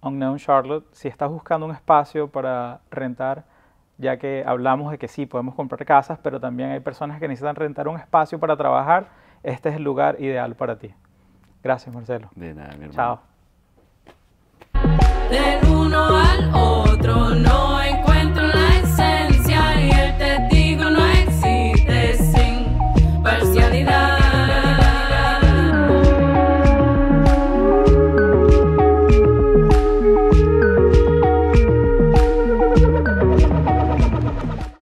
Unknown Charlotte. Si estás buscando un espacio para rentar, ya que hablamos de que sí, podemos comprar casas, pero también hay personas que necesitan rentar un espacio para trabajar, este es el lugar ideal para ti. Gracias, Marcelo. De nada, mi hermano. Chao del uno al otro, no hay